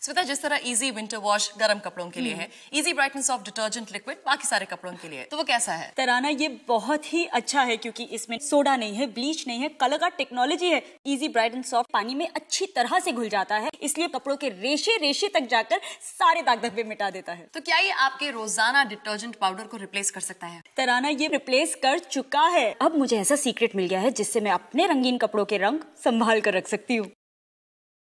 स्विता जिस तरह easy winter wash गर्म कपड़ों के लिए हम्म। है easy brightness of detergent liquid बाकी सारे कपड़ों के लिए तो वो कैसा है तराना ये बहुत ही अच्छा है क्योंकि इसमें सोडा नहीं है ब्लीच नहीं है कलर का टेक्नोलॉजी है इजी ब्राइट एंड सॉफ्ट पानी में अच्छी तरह से घुल जाता है इसलिए कपड़ों के रेशे रेशे तक जाकर सारे दाग धब्बे मिटा देता है तो क्या ये आपके रोजाना डिटर्जेंट पाउडर को रिप्लेस कर सकता है तराना ये रिप्लेस कर चुका है अब मुझे ऐसा सीक्रेट मिल गया है जिससे मैं अपने रंगीन कपड़ों के रंग संभाल कर रख सकती हूँ